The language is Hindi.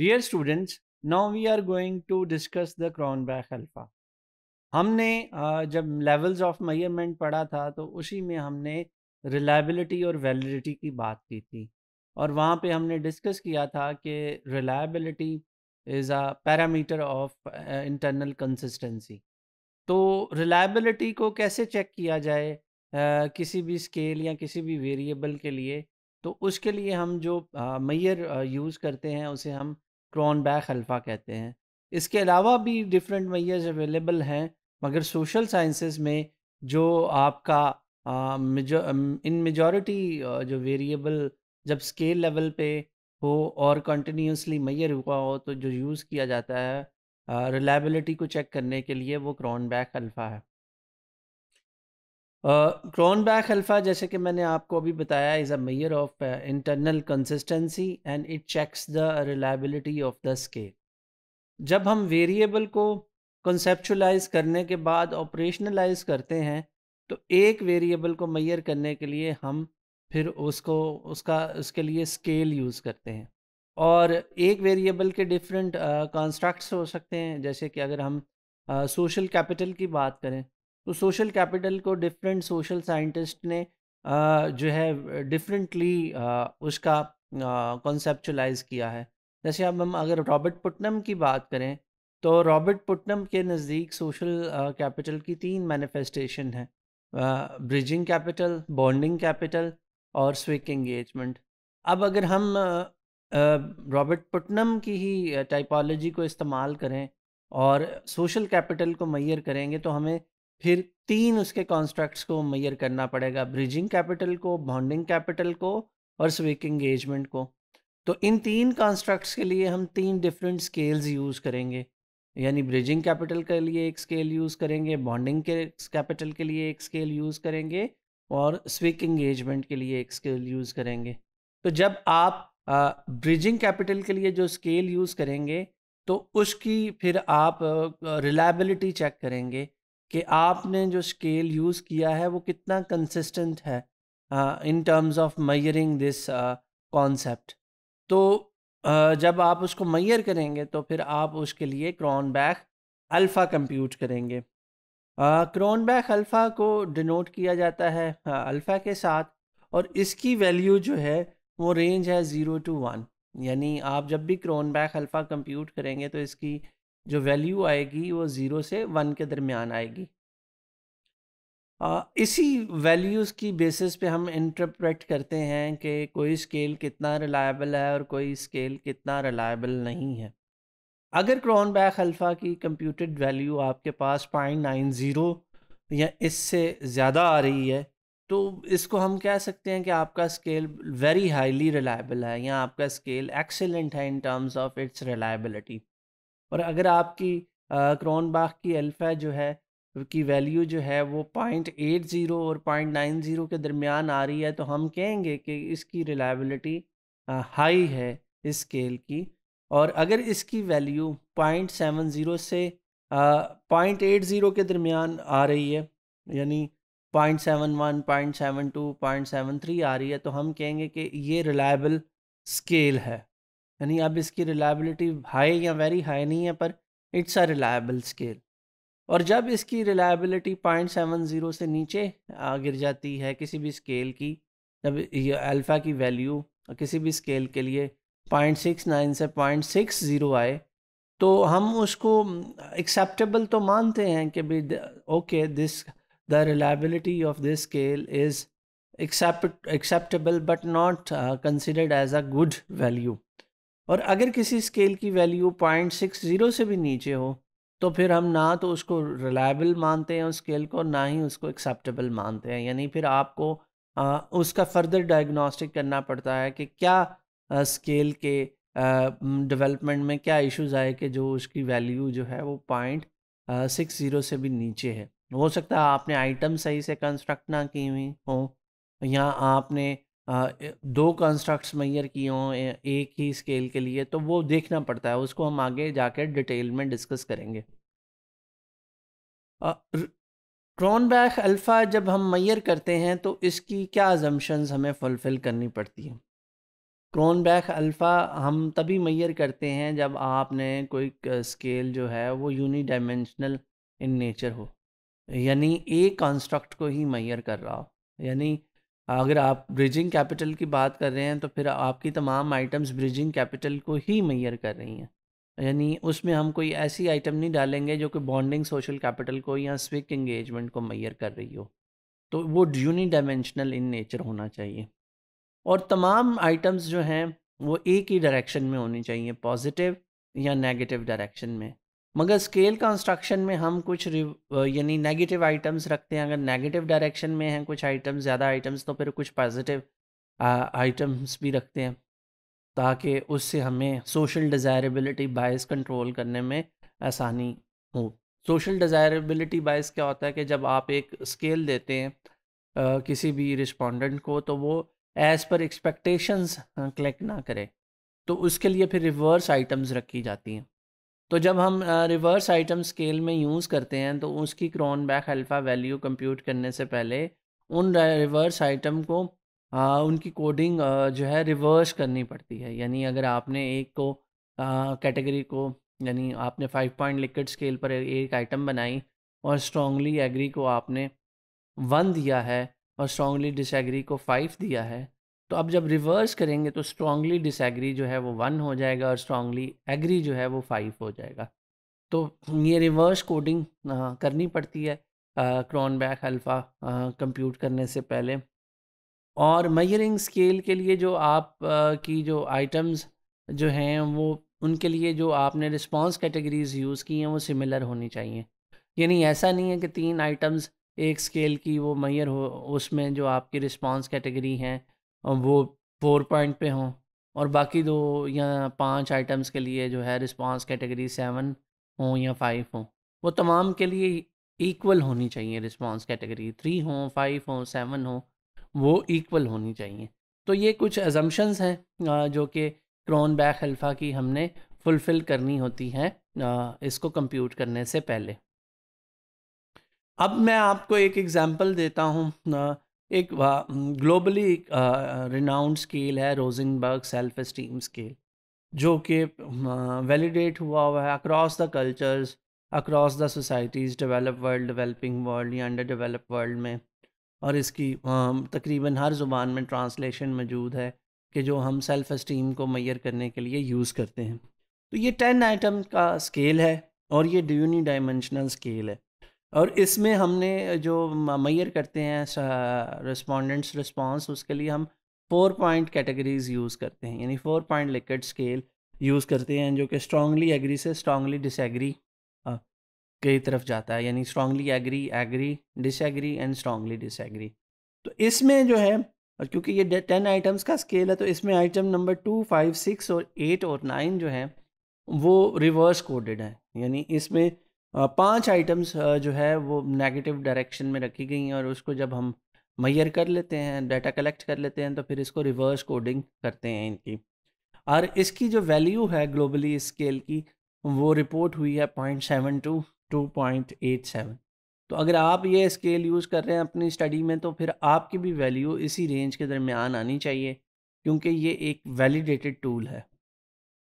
dear students now we are going to discuss the Cronbach alpha हमने जब लेवल्स ऑफ मेयरमेंट पढ़ा था तो उसी में हमने रिलायबिलिटी और वैलिडिटी की बात की थी और वहाँ पे हमने डिस्कस किया था कि reliability is a parameter of internal consistency तो रिलायबिलिटी को कैसे चेक किया जाए Uh, किसी भी स्केल या किसी भी वेरिएबल के लिए तो उसके लिए हम जो मैयर uh, यूज़ uh, करते हैं उसे हम क्रॉनबैक अल्फा कहते हैं इसके अलावा भी डिफरेंट मैयर्स अवेलेबल हैं मगर सोशल साइंसेस में जो आपका इन मेजॉरिटी जो वेरिएबल जब स्केल लेवल पे हो और कंटिन्यूसली मैयर हुआ हो तो जो यूज़ किया जाता है रिलायबिलिटी को चेक करने के लिए वो क्रॉनबैक अल्फ़ा है क्रॉनबैक अल्फ़ा जैसे कि मैंने आपको अभी बताया is a measure of internal consistency and it checks the reliability of the scale जब हम वेरिएबल को कंसेप्चुलाइज करने के बाद ऑपरेशनलाइज करते हैं तो एक वेरिएबल को मैयर करने के लिए हम फिर उसको उसका उसके लिए स्केल यूज़ करते हैं और एक वेरिएबल के डिफरेंट कंस्ट्रक्ट्स uh, हो सकते हैं जैसे कि अगर हम सोशल uh, कैपिटल की बात करें तो सोशल कैपिटल को डिफरेंट सोशल साइंटिस्ट ने जो है डिफरेंटली उसका कॉन्सेप्चुलाइज किया है जैसे अब हम अगर रॉबर्ट पुटनम की बात करें तो रॉबर्ट पुटनम के नज़दीक सोशल कैपिटल की तीन मैनिफेस्टेशन है ब्रिजिंग कैपिटल बॉन्डिंग कैपिटल और स्विक एंगेजमेंट अब अगर हम रॉबर्ट पुटनम की ही टाइपोलॉजी को इस्तेमाल करें और सोशल कैपिटल को मैयर करेंगे तो हमें फिर तीन उसके कॉन्स्ट्रक्ट्स को मैयर करना पड़ेगा ब्रिजिंग कैपिटल को बॉन्डिंग कैपिटल को और स्विक एंगेजमेंट को तो इन तीन कॉन्स्ट्रक्ट्स के लिए हम तीन डिफरेंट स्केल्स यूज़ करेंगे यानी ब्रिजिंग कैपिटल के लिए एक स्केल यूज़ करेंगे बॉन्डिंग के कैपिटल के लिए एक स्केल यूज़ करेंगे और स्विक एंगेजमेंट के लिए एक स्केल यूज़ करेंगे तो जब आप ब्रिजिंग कैपिटल के लिए जो स्केल यूज़ करेंगे तो उसकी फिर आप रिलायबिलिटी चेक करेंगे कि आपने जो स्केल यूज़ किया है वो कितना कंसिस्टेंट है in terms of measuring this concept तो uh, जब आप उसको मैयर करेंगे तो फिर आप उसके लिए क्रॉन बैक अल्फ़ा कंप्यूट करेंगे क्रॉन बैक अल्फ़ा को डिनोट किया जाता है अल्फ़ा के साथ और इसकी वैल्यू जो है वो रेंज है ज़ीरो टू वन यानी आप जब भी क्रॉन बैक अल्फ़ा कंप्यूट करेंगे तो इसकी जो वैल्यू आएगी वो ज़ीरो से वन के दरमियान आएगी इसी वैल्यूज़ की बेसिस पे हम इंटरप्रेट करते हैं कि कोई स्केल कितना रिलायबल है और कोई स्केल कितना रिलायबल नहीं है अगर क्रॉन बैक अल्फ़ा की कंप्यूटेड वैल्यू आपके पास पॉइंट नाइन ज़ीरो या इससे ज़्यादा आ रही है तो इसको हम कह सकते हैं कि आपका स्केल वेरी हाईली रिलायबल है या आपका स्केल एक्सेलेंट है in terms of its reliability और अगर आपकी क्रॉनबाग की अल्फ़ा जो है की वैल्यू जो है वो पॉइंट एट ज़ीरो और पॉइंट नाइन ज़ीरो के दरमियान आ रही है तो हम कहेंगे कि इसकी रिलायबिलिटी हाई है इस स्केल की और अगर इसकी वैल्यू पॉइंट सेवन ज़ीरो से पॉइंट एट ज़ीरो के दरमियान आ रही है यानी point seven one point seven two point seven three आ रही है तो हम कहेंगे कि ये रिलायबल स्केल है यानी अब इसकी रिलायबिलिटी हाई या वेरी हाई नहीं है पर इट्स अ रिलायबल स्केल और जब इसकी रिलायबिलिटी पॉइंट सेवन ज़ीरो से नीचे गिर जाती है किसी भी स्केल की जब ये अल्फ़ा की वैल्यू किसी भी स्केल के लिए पॉइंट सिक्स नाइन से पॉइंट सिक्स ज़ीरो आए तो हम उसको एक्सेप्टेबल तो मानते हैं कि भाई okay this the reliability of this scale is except acceptable but not considered as a good value और अगर किसी स्केल की वैल्यू पॉइंट सिक्स ज़ीरो से भी नीचे हो तो फिर हम ना तो उसको रिलायबल मानते हैं उस स्केल को ना ही उसको एक्सेप्टेबल मानते हैं यानी फिर आपको आ, उसका फर्दर डायग्नोस्टिक करना पड़ता है कि क्या आ, स्केल के डेवलपमेंट में क्या इश्यूज आए कि जो उसकी वैल्यू जो है वो पॉइंट सिक्स ज़ीरो से भी नीचे है हो सकता है आपने आइटम सही से कंस्ट्रक्ट ना की हुई हो या आपने दो कंस्ट्रक्ट्स मैयर किए हों एक ही स्केल के लिए तो वो देखना पड़ता है उसको हम आगे जाकर डिटेल में डिस्कस करेंगे क्रॉनबैक अल्फ़ा जब हम मैयर करते हैं तो इसकी क्या अजम्पन्स हमें फुलफ़िल करनी पड़ती क्रोन क्रॉनबैक अल्फ़ा हम तभी मैयर करते हैं जब आपने कोई स्केल जो है वो यूनी डायमेंशनल इन नेचर हो यानी एक कंस्ट्रक्ट को ही मैयर कर रहा हो यानी अगर आप ब्रिजिंग कैपिटल की बात कर रहे हैं तो फिर आपकी तमाम आइटम्स ब्रिजिंग कैपिटल को ही मैयर कर रही हैं यानी उसमें हम कोई ऐसी आइटम नहीं डालेंगे जो कि बॉन्डिंग सोशल कैपिटल को या स्विक इंगेजमेंट को मैयर कर रही हो तो वो यूनी डायमेंशनल इन नेचर होना चाहिए और तमाम आइटम्स जो हैं वो एक ही डायरेक्शन में होनी चाहिए पॉजिटिव या नेगेटिव डायरेक्शन में मगर स्केल कंस्ट्रक्शन में हम कुछ यानी नेगेटिव आइटम्स रखते हैं अगर नेगेटिव डायरेक्शन में हैं कुछ आइटम्स ज़्यादा आइटम्स तो फिर कुछ पॉजिटिव आइटम्स भी रखते हैं ताकि उससे हमें सोशल डिज़ायरेबिलिटी बायस कंट्रोल करने में आसानी हो सोशल डिज़ायरेबिलिटी बायस क्या होता है कि जब आप एक स्केल देते हैं आ, किसी भी रिस्पोंडेंट को तो वो एज़ पर एक्सपेक्टेशंस क्लिक ना करे तो उसके लिए फिर रिवर्स आइटम्स रखी जाती हैं तो जब हम रिवर्स आइटम स्केल में यूज़ करते हैं तो उसकी Cronbach alpha value compute करने से पहले उन रिवर्स आइटम को आ, उनकी कोडिंग आ, जो है रिवर्स करनी पड़ती है यानी अगर आपने एक को कैटेगरी को यानी आपने फाइव पॉइंट लिक्विड स्केल पर एक आइटम बनाई और स्ट्रॉन्गली एग्री को आपने वन दिया है और स्ट्रॉन्गली डिसएग्री को फाइव दिया है तो अब जब रिवर्स करेंगे तो स्ट्रांगली डिसएग्री जो है वो वन हो जाएगा और स्ट्रांगली एग्री जो है वो फाइव हो जाएगा तो ये रिवर्स कोडिंग करनी पड़ती है क्रॉन बैक अल्फ़ा कंप्यूट करने से पहले और मयरिंग स्केल के लिए जो आप आ, की जो आइटम्स जो हैं वो उनके लिए जो आपने रिस्पांस कैटेगरीज यूज़ की हैं वो सिमिलर होनी चाहिए यानी ऐसा नहीं है कि तीन आइटम्स एक स्केल की वो मैयर हो उसमें जो आपकी रिस्पांस कैटेगरी हैं वो फोर पॉइंट पे हों और बाकी दो या पांच आइटम्स के लिए जो है रिस्पांस कैटेगरी सेवन हों या फाइव हों वो तमाम के लिए इक्वल होनी चाहिए रिस्पांस कैटेगरी थ्री हों फाइव हों सेवन हों वो इक्वल होनी चाहिए तो ये कुछ एजम्पन्स हैं जो कि क्रॉन बैक हल्फा की हमने फुलफ़िल करनी होती हैं इसको कंप्यूट करने से पहले अब मैं आपको एक एग्ज़ाम्पल देता हूँ एक ग्लोबली रिनाउंड स्केल है रोजिंगबर्ग सेल्फ इस्टीम स्केल जो कि वैलिडेट हुआ हुआ है across the cultures across the societies develop world developing world या अंडर डेवलप वर्ल्ड में और इसकी तकरीबन हर ज़ुबान में ट्रांसलेशन मौजूद है कि जो हम सेल्फ़ इस्टीम को मैयर करने के लिए यूज़ करते हैं तो ये टेन आइटम का स्केल है और ये ड्यूनी डायमेंशनल स्केल है और इसमें हमने जो मैयर करते हैं रिस्पॉन्डेंट्स रिस्पॉन्स उसके लिए हम फोर पॉइंट कैटेगरीज यूज़ करते हैं यानी four point likert scale use करते हैं जो कि स्ट्रांगली एग्री से स्ट्रांगली डिसएग्री की तरफ जाता है यानी strongly agree agree disagree and strongly disagree तो इसमें जो है और क्योंकि ये टेन आइटम्स का स्केल है तो इसमें item number two five six और एट और नाइन जो है वो रिवर्स कोडेड है यानी इसमें पांच आइटम्स जो है वो नेगेटिव डायरेक्शन में रखी गई हैं और उसको जब हम मैयर कर लेते हैं डाटा कलेक्ट कर लेते हैं तो फिर इसको रिवर्स कोडिंग करते हैं इनकी और इसकी जो वैल्यू है ग्लोबली स्केल की वो रिपोर्ट हुई है point seven two two point eight seven तो अगर आप ये स्केल यूज़ कर रहे हैं अपनी स्टडी में तो फिर आपकी भी वैल्यू इसी रेंज के दरमियान आनी चाहिए क्योंकि ये एक वैलिडेटेड टूल है